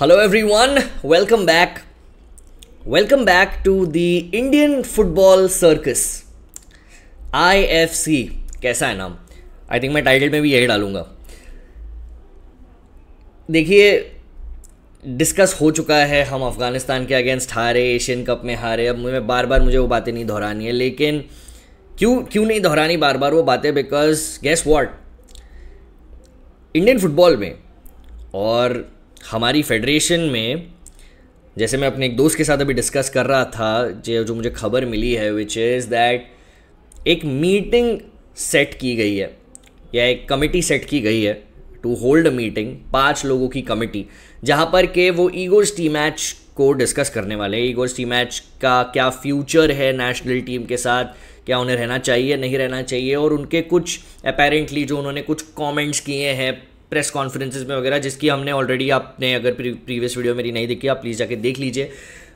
Welcome back welcome back to back Indian football Indian I F C कैसा है नाम I think मैं title में भी यही डालूंगा देखिए डिस्कस हो चुका है हम अफ़गानिस्तान के अगेंस्ट हारे एशियन कप में हारे अब मुझे बार बार मुझे वो बातें नहीं दोहरानी है लेकिन क्यों क्यों नहीं दोहरानी बार बार वो बातें because guess what Indian football में और हमारी फेडरेशन में जैसे मैं अपने एक दोस्त के साथ अभी डिस्कस कर रहा था जो जो मुझे खबर मिली है विच इज़ दैट एक मीटिंग सेट की गई है या एक कमेटी सेट की गई है टू होल्ड अ मीटिंग पाँच लोगों की कमेटी जहाँ पर के वो ईगोज टी मैच को डिस्कस करने वाले हैं ईगोज टी मैच का क्या फ्यूचर है नेशनल टीम के साथ क्या उन्हें रहना चाहिए नहीं रहना चाहिए और उनके कुछ अपेरेंटली जो उन्होंने कुछ कमेंट्स किए हैं प्रेस कॉन्फ्रेंसेज में वगैरह जिसकी हमने ऑलरेडी आपने अगर प्रीवियस वीडियो मेरी नहीं देखी आप प्लीज़ जाके देख लीजिए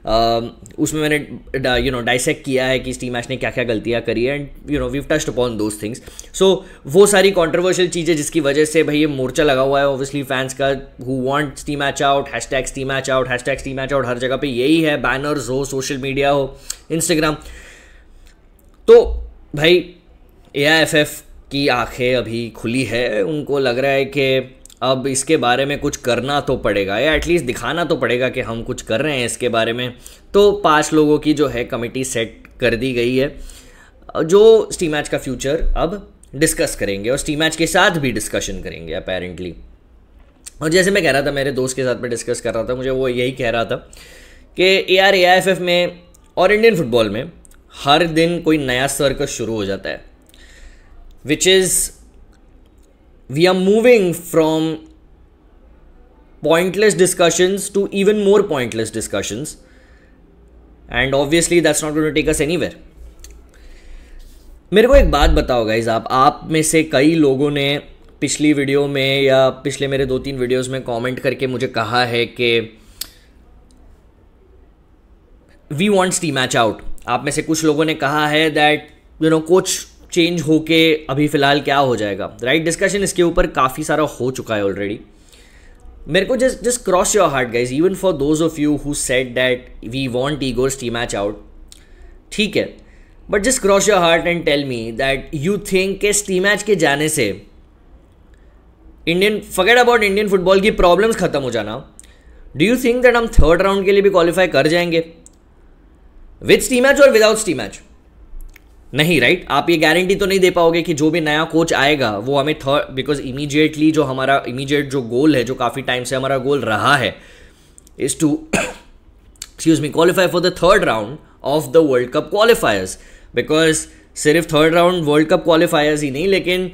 um, उसमें मैंने यू नो डाइसेक्ट किया है कि स्टीम मैच ने क्या क्या गलतियाँ करी है and you know we trust upon those things so वो सारी कॉन्ट्रोवर्शियल चीज़ें जिसकी वजह से भाई ये मोर्चा लगा हुआ है ऑब्वियसली फैंस का who want Stimac out hashtag Stimac out hashtag Stimac out हर जगह पे यही है बैनर्स हो सोशल मीडिया हो इंस्टाग्राम तो भाई ए आई एफ एफ की आंखें अभी खुली है उनको लग रहा है कि अब इसके बारे में कुछ करना तो पड़ेगा या एटलीस्ट दिखाना तो पड़ेगा कि हम कुछ कर रहे हैं इसके बारे में तो पाँच लोगों की जो है कमेटी सेट कर दी गई है जो स्टीम मैच का फ्यूचर अब डिस्कस करेंगे और स्टीम मैच के साथ भी डिस्कशन करेंगे अपेरेंटली और जैसे मैं कह रहा था मेरे दोस्त के साथ मैं डिस्कस कर रहा था मुझे वो यही कह रहा था कि A R A I F F में और इंडियन फुटबॉल में हर दिन कोई नया सर्कस शुरू हो जाता है which is we are moving from pointless discussions to even more pointless discussions. And obviously that's not going to take us anywhere मेरे को एक बात बताओ गाइज आप आप में से कई लोगों ने पिछली वीडियो में या पिछले मेरे दो तीन वीडियोस में कमेंट करके मुझे कहा है कि we want Stimac out आप में से कुछ लोगों ने कहा है that you know coach change होके अभी फ़िलहाल क्या हो जाएगा राइट right? डिस्कशन इसके ऊपर काफ़ी सारा हो चुका है ऑलरेडी मेरे को just just cross your heart guys even for those of you who said that we want Igor Stimac out ठीक है but just cross your heart and tell me that you think के Stimac के जाने से Indian forget about Indian football की problems खत्म हो जाना डू यू थिंक दैट हम थर्ड राउंड के लिए भी क्वालिफाई कर जाएंगे विथ स्टी मैच और विदाउट स्टी मैच नहीं राइट आप ये गारंटी तो नहीं दे पाओगे कि जो भी नया कोच आएगा वो हमें थर्ड बिकॉज इमीजिएटली जो हमारा इमीजिएट जो गोल है जो काफ़ी टाइम से हमारा गोल रहा है is to excuse me qualify for the third round of the world cup qualifiers because सिर्फ third round world cup qualifiers ही नहीं लेकिन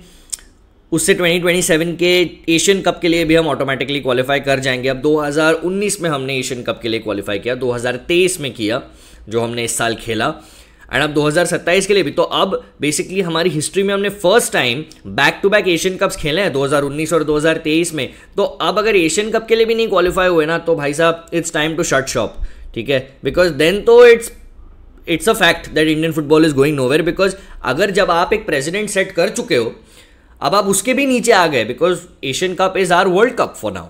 उससे 2027 के एशियन कप के लिए भी हम ऑटोमेटिकली क्वालिफाई कर जाएंगे अब 2019 में हमने एशियन कप के लिए क्वालिफाई किया 2023 में किया जो हमने इस साल खेला एंड अब 2027 के लिए भी तो अब बेसिकली हमारी हिस्ट्री में हमने first time back to back Asian cups खेले हैं 2019 और 2023 में तो अब अगर एशियन कप के लिए भी नहीं क्वालिफाई हुए ना तो भाई साहब it's time to shut shop ठीक है बिकॉज देन तो it's it's a fact that Indian football is going nowhere because अगर जब आप एक प्रेजिडेंट सेट कर चुके हो अब आप उसके भी नीचे आ गए because Asian cup is our world cup for now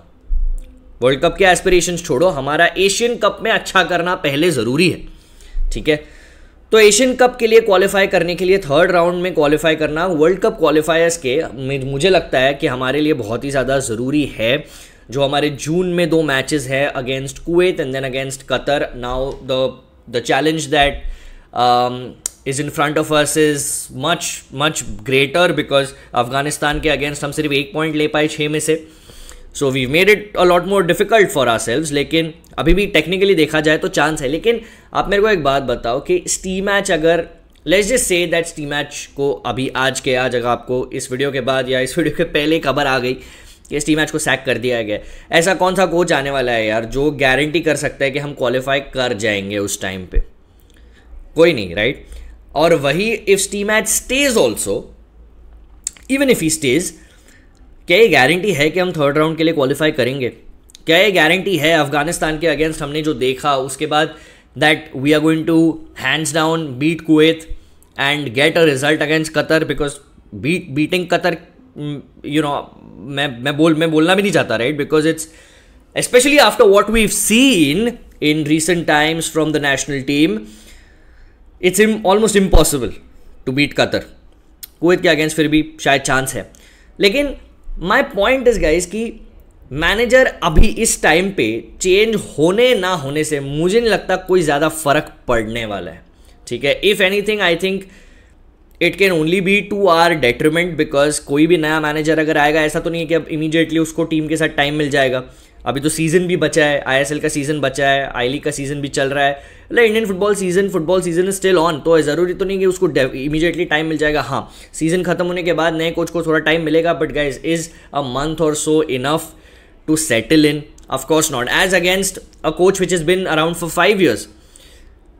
world cup के एस्पिरेशन छोड़ो हमारा एशियन कप में अच्छा करना पहले ज़रूरी है ठीक है तो एशियन कप के लिए क्वालिफाई करने के लिए थर्ड राउंड में क्वालिफाई करना वर्ल्ड कप क्वालिफायर्स के मुझे लगता है कि हमारे लिए बहुत ही ज़्यादा ज़रूरी है जो हमारे जून में दो मैचेस है against Kuwait and then against Qatar now the the challenge that is in front of us is much much greater because Afghanistan के अगेंस्ट हम सिर्फ एक पॉइंट ले पाए छः में से so we made it a lot more difficult for ourselves लेकिन अभी भी टेक्निकली देखा जाए तो चांस है लेकिन आप मेरे को एक बात बताओ कि स्टी मैच अगर let's just say that Stimac को अभी आज के आज अगर आपको इस वीडियो के बाद या इस वीडियो के पहले खबर आ गई कि स्टी मैच को सैक कर दिया गया ऐसा कौन सा कोच आने वाला है यार जो गारंटी कर सकता है कि हम क्वालिफाई कर जाएंगे उस टाइम पे कोई नहीं राइट और वही if Stimac stays also even if he stays क्या ये गारंटी है कि हम थर्ड राउंड के लिए क्वालिफाई करेंगे क्या ये गारंटी है अफगानिस्तान के अगेंस्ट हमने जो देखा उसके बाद that we are going to hands down beat Kuwait and get a result against Qatar because beating Qatar mm, you know मैं मैं बोल मैं बोलना भी नहीं चाहता right because it's especially after what we've seen in recent times from the national team, it's almost impossible to beat Qatar. Kuwait against, against फिर भी शायद chance my point is, guys, is manager अभी इस time पे change होने ना होने से मुझे नहीं लगता कोई ज़्यादा फर्क पड़ने वाला है ठीक है if anything I think it can only be to our detriment because कोई भी नया मैनेजर अगर आएगा ऐसा तो नहीं है कि अब इमीजिएटली उसको टीम के साथ टाइम मिल जाएगा अभी तो सीज़न भी बचा है एल का सीज़न बचा है आई लीग का सीज़न भी चल रहा है मतलब Indian football season football season still on तो ज़रूरी तो नहीं कि उसको इमीजिएटली टाइम मिल जाएगा हाँ सीज़न खत्म होने के बाद नए कोच को थोड़ा टाइम मिलेगा but guys is a month or so enough to settle in of course not as against a coach which is been around for five years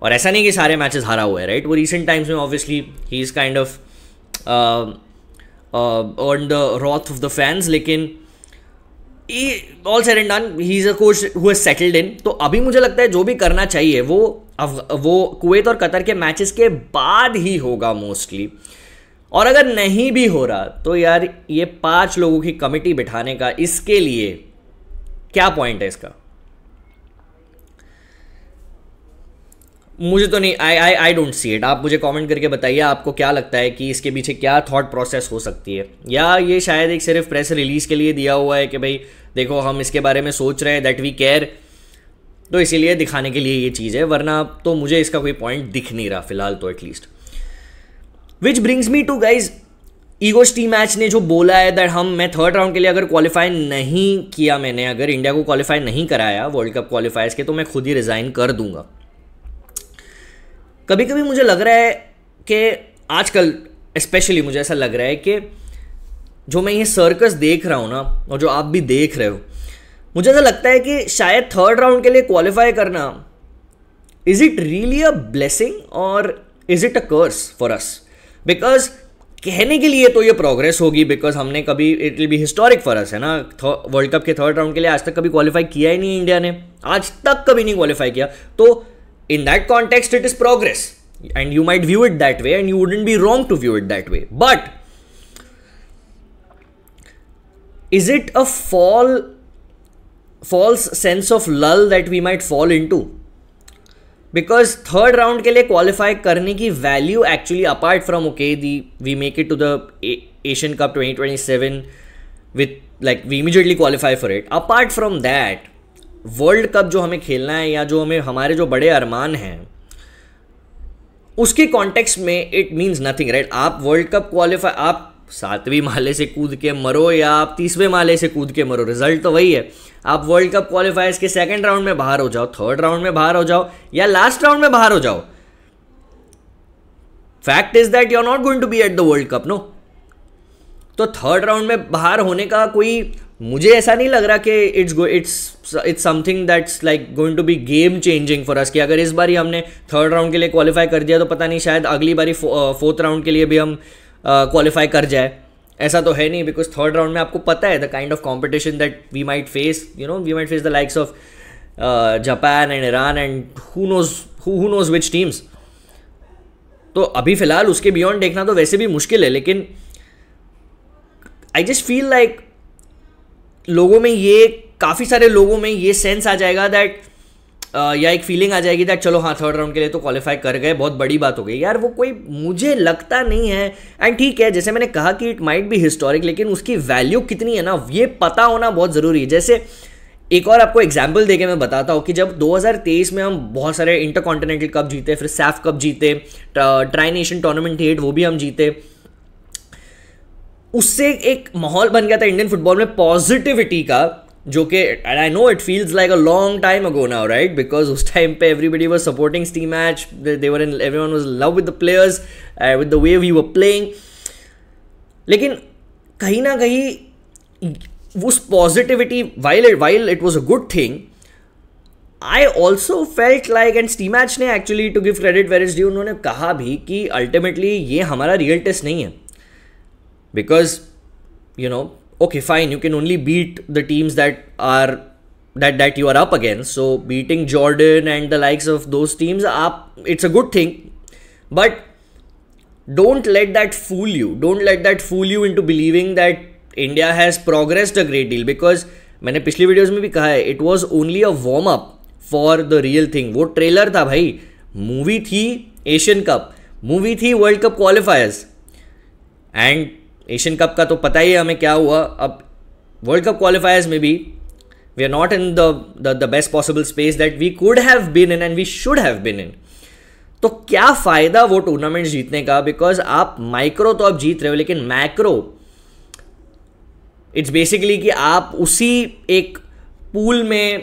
और ऐसा नहीं कि सारे मैचेस हारा हुआ है राइट वो रिसेंट टाइम्स में obviously he is kind of on the wrath of the fans लेकिन all said and done he is a coach who is settled in तो अभी मुझे लगता है जो भी करना चाहिए वो वो कुवैत और कतर के मैचेस के बाद ही होगा मोस्टली और अगर नहीं भी हो रहा तो यार ये पांच लोगों की कमेटी बिठाने का इसके लिए क्या पॉइंट है इसका मुझे तो नहीं आई आई आई डोंट सी इट आप मुझे कमेंट करके बताइए आपको क्या लगता है कि इसके पीछे क्या थॉट प्रोसेस हो सकती है या ये शायद एक सिर्फ प्रेस रिलीज के लिए दिया हुआ है कि भाई देखो हम इसके बारे में सोच रहे हैं दैट वी केयर तो इसीलिए दिखाने के लिए ये चीज़ है वरना तो मुझे इसका कोई पॉइंट दिख नहीं रहा फिलहाल तो at least which brings me to guys Igor Stimac ने जो बोला है दैट हम मैं थर्ड राउंड के लिए अगर क्वालिफाई नहीं किया मैंने अगर इंडिया को क्वालिफाई नहीं कराया वर्ल्ड कप क्वालिफायर्स के तो मैं खुद ही रिज़ाइन कर दूंगा कभी कभी मुझे लग रहा है कि आजकल स्पेशली मुझे ऐसा लग रहा है कि जो मैं ये सर्कस देख रहा हूँ ना और जो आप भी देख रहे हो मुझे ऐसा लगता है कि शायद थर्ड राउंड के लिए क्वालिफाई करना is it really a blessing or is it a curse for us because कहने के लिए तो ये प्रोग्रेस होगी बिकॉज हमने कभी it will be historic for us है ना वर्ल्ड कप के थर्ड राउंड के लिए आज तक कभी क्वालिफाई किया ही नहीं इंडिया ने आज तक कभी नहीं क्वालिफाई किया तो in that context it is progress and you might view it that way and you wouldn't be wrong to view it that way but is it a fall false sense of lull that we might fall into because third round के लिए qualify करने की value actually apart from okay the we make it to the Asian cup twenty twenty seven with like we immediately qualify for it apart from that world cup जो हमें खेलना है या जो हमें हमारे जो बड़े अरमान हैं उसके कॉन्टेक्स्ट में इट मीन्स नथिंग राइट आप वर्ल्ड कप क्वालिफाई आप सातवीं माले से कूद के मरो या आप तीसवें माले से कूद के मरो रिजल्ट तो वही है आप वर्ल्ड कप क्वालिफायर्स के सेकंड राउंड में बाहर हो जाओ थर्ड राउंड में बाहर हो जाओ या लास्ट राउंड में बाहर हो जाओ fact is that you are not going to be at the world cup no तो थर्ड राउंड में बाहर होने का कोई मुझे ऐसा नहीं लग रहा कि it's it's it's something that's like going to be game changing for us कि अगर इस बार ही हमने थर्ड राउंड के लिए क्वालिफाई कर दिया तो पता नहीं शायद अगली बारी फो, फोर्थ राउंड के लिए भी हम क्वालिफाई कर जाए ऐसा तो है नहीं बिकॉज थर्ड राउंड में आपको पता है the kind of competition that we might face you know we might face the likes of Japan and Iran and who knows who knows which teams तो अभी फ़िलहाल उसके बियॉन्ड देखना तो वैसे भी मुश्किल है लेकिन आई जस्ट फील लाइक लोगों में ये काफ़ी सारे लोगों में ये सेंस आ जाएगा दैट या एक फीलिंग आ जाएगी दैट चलो हाँ थर्ड राउंड के लिए तो क्वालिफाई कर गए बहुत बड़ी बात हो गई यार वो कोई मुझे लगता नहीं है एंड ठीक है जैसे मैंने कहा कि इट माइट बी हिस्टोरिक लेकिन उसकी वैल्यू कितनी है ना ये पता होना बहुत ज़रूरी है जैसे एक और आपको एग्जाम्पल देके मैं बताता हूँ कि जब 2023 में हम बहुत सारे इंटर कॉन्टिनेंटल कप जीते फिर सैफ कप जीते ट्राई नेशन टूर्नामेंट हेट वो भी हम जीते उससे एक माहौल बन गया था इंडियन फुटबॉल में पॉजिटिविटी का जो कि and I know it feels like a long time ago now right because उस टाइम पे everybody was supporting Stimac they were in everyone was love with the players with the way we were playing लेकिन कहीं ना कहीं उस positivity while while it was a good thing I also felt like and Stimac ने actually to give credit where is due उन्होंने कहा भी कि अल्टीमेटली ये हमारा रियल टेस्ट नहीं है because you know okay fine you can only beat the teams that are that that you are up against so beating jordan and the likes of those teams up it's a good thing but don't let that fool you don't let that fool you into believing that india has progressed a great deal because मैंने पिछली videos में भी कहा है it was only a warm up for the real thing वो trailer था भाई movie थी एशियन कप मूवी थी world cup qualifiers and Asian cup का तो पता ही है हमें क्या हुआ अब वर्ल्ड कप क्वालिफायर्स में भी we are not in the the best possible space that we could have been in and we should have been in तो क्या फ़ायदा वो टूर्नामेंट जीतने का बिकॉज आप माइक्रो तो आप जीत रहे हो लेकिन मैक्रो इट्स बेसिकली कि आप उसी एक पूल में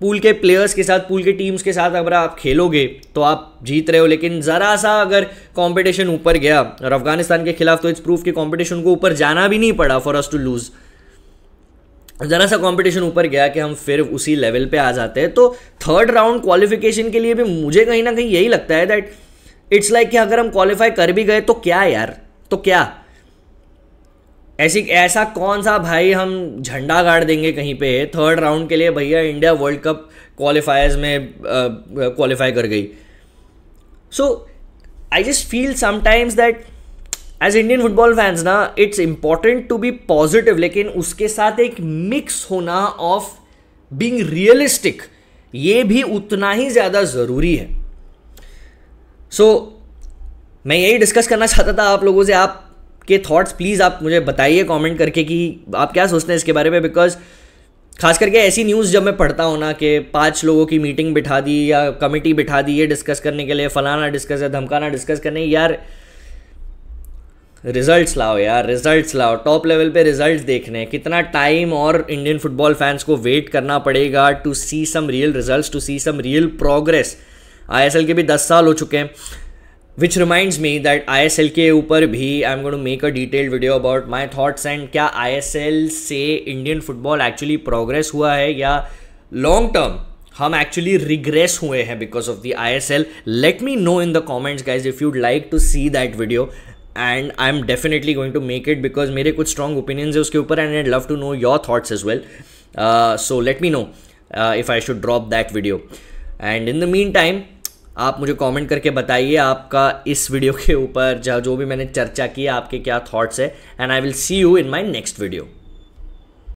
पूल के प्लेयर्स के साथ पूल के टीम्स के साथ अगर आप खेलोगे तो आप जीत रहे हो लेकिन ज़रा सा अगर कंपटीशन ऊपर गया और अफगानिस्तान के खिलाफ तो इट्स प्रूफ कि कंपटीशन को ऊपर जाना भी नहीं पड़ा फॉर अस टू लूज़ ज़रा सा कंपटीशन ऊपर गया कि हम फिर उसी लेवल पे आ जाते हैं तो थर्ड राउंड क्वालिफिकेशन के लिए भी मुझे कहीं ना कहीं यही लगता है दैट इट्स लाइक कि अगर हम क्वालिफाई कर भी गए तो क्या यार तो क्या ऐसी ऐसा कौन सा भाई हम झंडा गाड़ देंगे कहीं पे थर्ड राउंड के लिए भैया इंडिया वर्ल्ड कप क्वालिफायर्स में क्वालिफाई कर गई so I just feel sometimes that as Indian football fans ना it's important to be positive लेकिन उसके साथ एक मिक्स होना ऑफ बींग रियलिस्टिक ये भी उतना ही ज़्यादा ज़रूरी है सो so, मैं यही डिस्कस करना चाहता था आप लोगों से आप के थॉट्स प्लीज़ आप मुझे बताइए कमेंट करके कि आप क्या सोचते हैं इसके बारे में बिकॉज खास करके ऐसी न्यूज़ जब मैं पढ़ता हूँ ना कि पांच लोगों की मीटिंग बिठा दी या कमेटी बिठा दी ये डिस्कस करने के लिए फलाना डिस्कस है धमकाना डिस्कस करने यार रिजल्ट्स लाओ यार रिजल्ट्स लाओ टॉप लेवल पे रिजल्ट्स देखने कितना टाइम और इंडियन फुटबॉल फैंस को वेट करना पड़ेगा to see some real results to see some real progress ISL के भी दस साल हो चुके हैं which reminds me that I S L के ऊपर भी I am going to make a detailed video about my thoughts and क्या आई एस एल से इंडियन फुटबॉल एक्चुअली प्रोग्रेस हुआ है या लॉन्ग टर्म हम एक्चुअली रिग्रेस हुए हैं because of the I S L let me know in the comments guys if you'd like to see that video and I am definitely going to make it because मेरे कुछ strong opinions है उसके ऊपर and I love to know your thoughts as well so let me know if I should drop that video and in the meantime आप मुझे comment करके बताइए आपका इस वीडियो के ऊपर जो भी मैंने चर्चा की आपके क्या थॉट्स है and I will see you in my next video